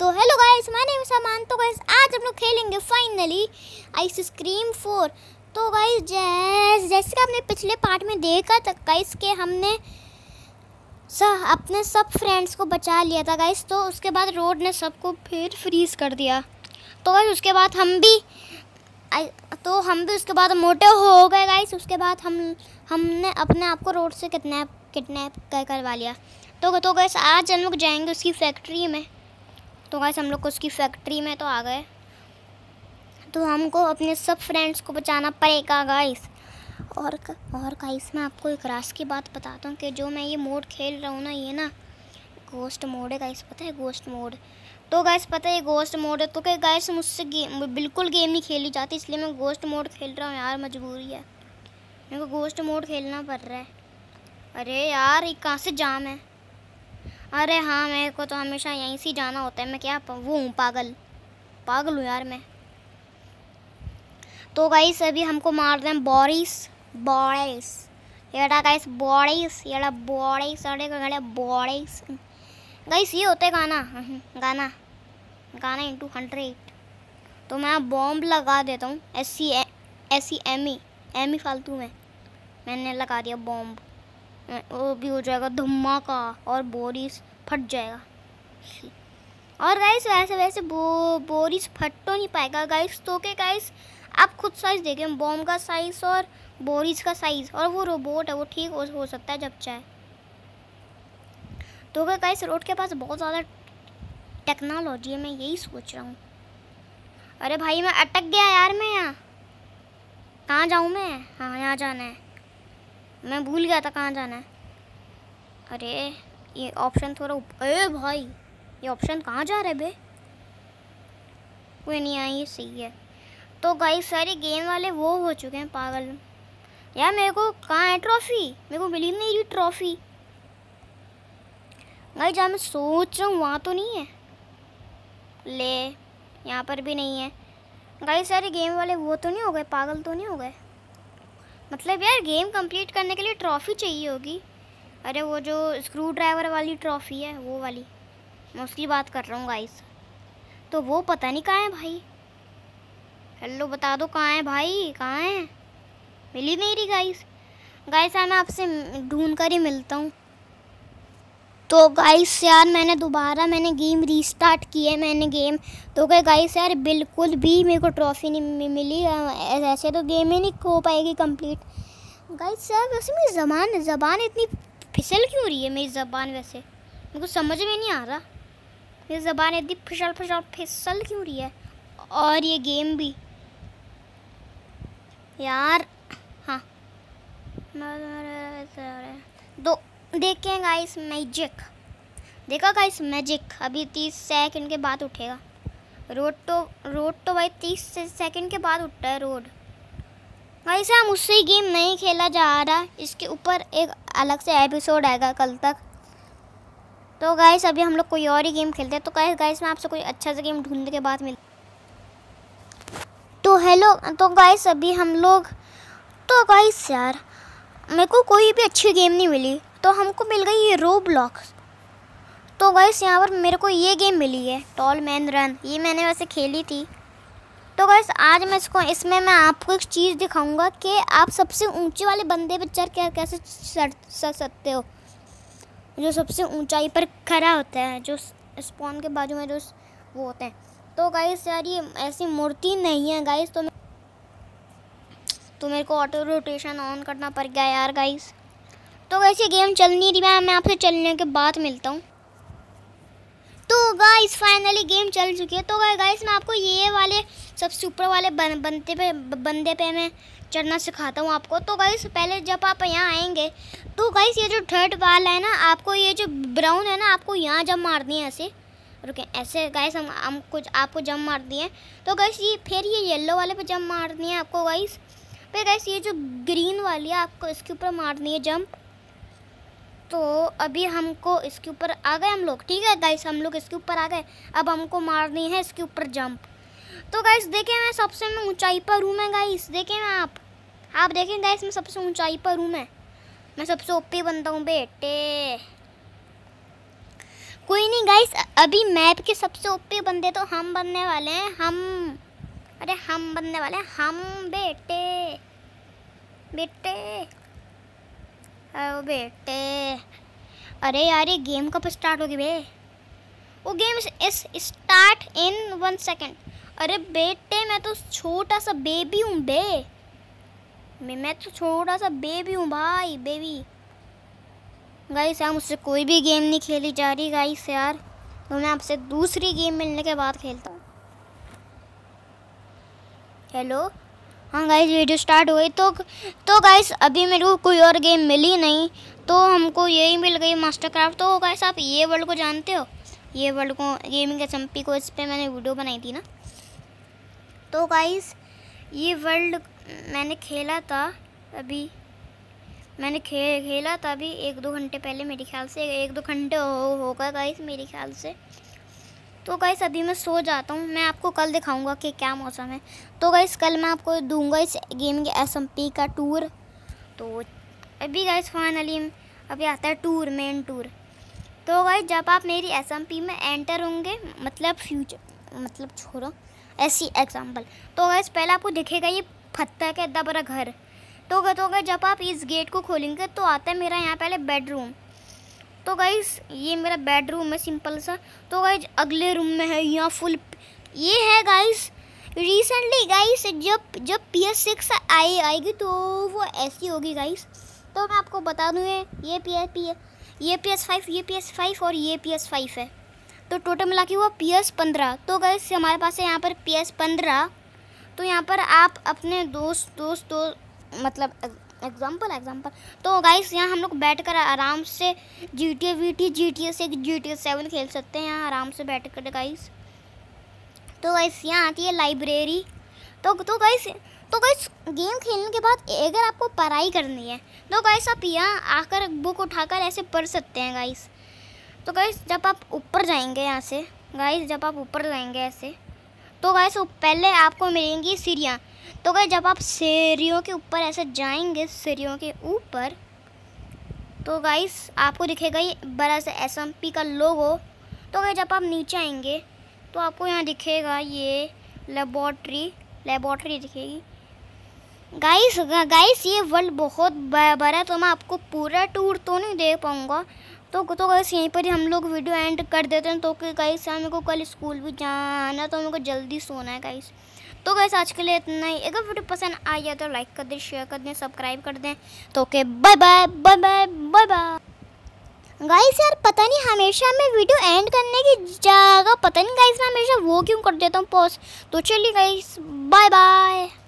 तो hello guys my name सामान तो गाइस आज हम लोग खेलेंगे फाइनली आइसक्रीम फोर तो गाइस जैस जैसे कि आपने पिछले पार्ट में देखा था गाइस के हमने सब अपने सब फ्रेंड्स को बचा लिया था गाइस तो उसके बाद रोड ने सबको फिर फ्रीज कर दिया तो गाइस उसके बाद हम भी तो हम भी उसके बाद मोटे हो गए गाइस उसके बाद हम हमने अपने आप को रोड से किडनैप किडनैप करवा लिया तो तो गैस आज हम लोग जाएंगे उसकी फैक्ट्री में तो गाइस हम लोग उसकी फैक्ट्री में तो आ गए तो हमको अपने सब फ्रेंड्स को बचाना पड़ेगा गाइस और और गाइस मैं आपको एक रास की बात बताता हूँ कि जो मैं ये मोड खेल रहा हूँ ना ये ना गोस्ट मोड है गाइस पता है गोस्ट मोड तो गाइस पता है गोस्ट मोड है तो क्या गाइस मुझसे गेम बिल्कुल गेम नहीं खेली जाती इसलिए मैं गोस्ट मोड खेल रहा हूँ यार मजबूरी है मेरे को गोस्ट मोड खेलना पड़ रहा है अरे यार ये कहाँ से जाम है अरे हाँ मेरे को तो हमेशा यहीं से जाना होता है मैं क्या वो हूँ पागल पागल हूँ यार मैं तो गाइस अभी हमको मार दें बॉरिस बॉरिस येड़ा गाइस बॉरिस येड़ा बॉरिस अड़े घड़े बॉरिस गाइस ये होते गाना गाना गाना इंटू हंड्रेड तो मैं बॉम्ब लगा देता हूँ S S C C M E M E फालतू में मैंने लगा दिया बॉम्ब वो भी हो जाएगा धमाका और बोरिस फट जाएगा और गाइस वैसे वैसे बो बोरिस फट तो नहीं पाएगा गाइस तो के गाइस आप खुद साइज़ देखें बॉम्ब का साइज़ और बोरिस का साइज़ और वो रोबोट है वो ठीक हो, हो सकता है जब चाहे तो क्या गाइस रोड के पास बहुत ज़्यादा टेक्नोलॉजी है मैं यही सोच रहा हूँ अरे भाई मैं अटक गया यार मैं यहाँ कहाँ जाऊँ मैं हाँ यहाँ जाना है मैं भूल गया था कहाँ जाना है अरे ये ऑप्शन थोड़ा उप अरे भाई ये ऑप्शन कहाँ जा रहे बे कोई नहीं आई सही है तो गाई सारे गेम वाले वो हो चुके हैं पागल यार मेरे को कहाँ है ट्रॉफी मेरे को मिली नहीं रही ट्रॉफी गाई जहाँ मैं सोच रहा हूँ वहाँ तो नहीं है ले यहाँ पर भी नहीं है गाई सारे गेम वाले वो तो नहीं हो गए पागल तो नहीं हो गए मतलब यार गेम कंप्लीट करने के लिए ट्रॉफ़ी चाहिए होगी अरे वो जो स्क्रू ड्राइवर वाली ट्रॉफ़ी है वो वाली मैं उसकी बात कर रहा हूँ गाइस तो वो पता नहीं कहाँ है भाई हेलो बता दो कहाँ है भाई कहाँ है मिली नहीं रही गाइस गाइस मैं आपसे ढूंढ कर ही मिलता हूँ तो गाइस यार मैंने दोबारा मैंने गेम रीस्टार्ट किए है मैंने गेम तो क्या गाइस यार बिल्कुल भी मेरे को ट्रॉफी नहीं मिली ऐसे तो गेम ही नहीं हो पाएगी कंप्लीट गाइस यार वैसे मेरी जबान ज़बान इतनी फिसल क्यों रही है मेरी ज़बान वैसे मेरे को समझ में नहीं आ रहा मेरी ज़बान इतनी फिसल फिसल फिसल क्यों रही है और ये गेम भी यार हाँ दो देखें गाइस मैजिक देखा गाइस मैजिक अभी तीस सेकंड के बाद उठेगा रोड तो रोड तो भाई तीस सेकंड के बाद उठता है रोड वैसे हम उससे गेम नहीं खेला जा रहा इसके ऊपर एक अलग से एपिसोड आएगा कल तक तो गाइस अभी हम लोग कोई और ही गेम खेलते हैं तो गाइस गाइस मैं आपसे कोई अच्छा सा गेम ढूंढने के बाद मिल तो हेलो तो गाइस अभी हम लोग तो गाइस यार मेरे को कोई भी अच्छी गेम नहीं मिली तो हमको मिल गई ये रो ब्लॉक्स तो गैस यहाँ पर मेरे को ये गेम मिली है टॉल मैन रन ये मैंने वैसे खेली थी तो गैस आज मैं इसको इसमें मैं आपको एक चीज़ दिखाऊंगा कि आप सबसे ऊंचे वाले बंदे पर चढ़ क्या कैसे चढ़ सकते हो जो सबसे ऊंचाई पर खड़ा होता है जो स्पॉन के बाजू में जो वो होते हैं तो गाइस यार ये ऐसी मूर्ति नहीं है गाइस तो तो मेरे को ऑटो रोटेशन ऑन करना पड़ गया यार गाइस तो वैसे गेम चल नहीं रही मैं आपसे चलने के बाद मिलता हूँ तो गाइस फाइनली गेम चल चुकी है तो गाइस मैं आपको ये वाले सब सुपर वाले बन, बनते पे बंदे पे मैं चढ़ना सिखाता हूँ आपको तो गाइस पहले जब आप यहाँ आएंगे तो गाइस ये जो थर्ड वाला है ना आपको ये जो ब्राउन है ना आपको यहाँ जब मार दिए ऐसे रुके ऐसे गाइस हम हम कुछ आपको जम मार दिए तो गाइस ये फिर ये येलो वाले पे जम मारनी है आपको गाइस फिर गाइस ये जो ग्रीन वाली है आपको इसके ऊपर मारनी है जंप तो अभी हमको इसके ऊपर आ गए हम लोग ठीक है गाइस हम लोग इसके ऊपर आ गए अब हमको मारनी है इसके ऊपर जंप तो गाइस देखिए मैं सबसे मैं ऊंचाई पर हूँ मैं गाइस देखिए मैं आप आप देखें गाइस मैं सबसे ऊंचाई पर हूँ मैं मैं सबसे ओपी बनता हूँ बेटे कोई नहीं गाइस अभी मैप के सबसे ओपी बंदे तो हम बनने वाले हैं हम अरे हम बनने वाले हैं हम बेटे बेटे ओ बेटे अरे यार ये गेम कब स्टार्ट होगी बे वो गेम इस स्टार्ट इन वन सेकेंड अरे बेटे मैं तो छोटा सा बेबी हूँ बे मैं तो छोटा सा बेबी हूँ भाई बेबी गाइस यार मुझसे कोई भी गेम नहीं खेली जा रही गाइस यार तो मैं आपसे दूसरी गेम मिलने के बाद खेलता हूँ हेलो हाँ गाइज वीडियो स्टार्ट हो गई तो तो गाइज अभी मेरे को कोई और गेम मिली नहीं तो हमको यही मिल गई मास्टर क्राफ्ट तो गाइस आप ये वर्ल्ड को जानते हो ये वर्ल्ड को गेमिंग एसम्पी को इस पर मैंने वीडियो बनाई थी ना तो गाइस ये वर्ल्ड मैंने खेला था अभी मैंने खे खेला था अभी एक दो घंटे पहले मेरे ख्याल से एक दो घंटे हो होगा गाइस मेरे ख्याल से तो गाइस अभी मैं सो जाता हूँ मैं आपको कल दिखाऊंगा कि क्या मौसम है तो गाइस कल मैं आपको दूंगा इस गेम के एस का टूर तो अभी गाइस फाइनली अभी आता है टूर मेन टूर तो गाइस जब आप मेरी एस में एंटर होंगे मतलब फ्यूचर मतलब छोड़ो ऐसी एग्जाम्पल तो गाइस पहले आपको दिखेगा ये फत्ता का इतना बड़ा घर तो गए तो गए जब आप इस गेट को खोलेंगे तो आता है मेरा यहाँ पहले बेडरूम गाइज ये मेरा बेडरूम है सिंपल सा तो गाइज अगले रूम में है यहाँ फुल ये है गाइज रिसेंटली गाइस जब जब पी एस सिक्स आई आएगी तो वो ऐसी होगी गाइस तो मैं आपको बता दूँ ये पी एस पी ये पी एस फाइव ये पी एस फाइव और ये पी एस फाइव है तो टोटल मिला के हुआ पी एस पंद्रह तो गाइस हमारे पास है यहाँ पर पी एस पंद्रह तो यहाँ पर आप अपने दोस्त दोस्त दो मतलब एग्जाम्पल एग्जाम्पल तो गाइस यहाँ हम लोग बैठ कर आराम से G T A V T G T से जी टी सेवन खेल सकते हैं यहाँ आराम से बैठ कर गाइस तो गाइस यहाँ आती है लाइब्रेरी तो तो गाइस तो गाइस गेम खेलने के बाद अगर आपको पढ़ाई करनी है तो गाइस आप यहाँ आकर बुक उठाकर ऐसे पढ़ सकते हैं गाइस तो गाइस जब आप ऊपर जाएंगे यहाँ से गाइस जब आप ऊपर जाएंगे ऐसे तो गाइस पहले आपको मिलेंगी सीढ़ियाँ तो गए जब आप सीढ़ियों के ऊपर ऐसे जाएंगे सीढ़ियों के ऊपर तो गाइस आपको दिखेगा ये बड़ा सा एस एम पी का लोगो तो गए जब आप नीचे आएंगे तो आपको यहाँ दिखेगा ये लेबॉट्री लेबॉट्री दिखेगी गाइस गाइस ये वर्ल्ड बहुत बड़ा है तो मैं आपको पूरा टूर तो नहीं दे पाऊँगा तो तो गाइस यहीं पर ही हम लोग वीडियो एंड कर देते हैं तो कि गाइस यार मेरे को कल स्कूल भी जाना तो मेरे को जल्दी सोना है गाइस तो गैस आज के लिए इतना ही अगर वीडियो पसंद आई है तो लाइक कर दें शेयर कर दें सब्सक्राइब कर दें तो okay bye bye bye bye bye bye guys यार पता नहीं हमेशा मैं वीडियो एंड करने की जगह पता नहीं गाइस मैं हमेशा वो क्यों कर देता हूँ पोस्ट तो चलिए गाइस बाय बाय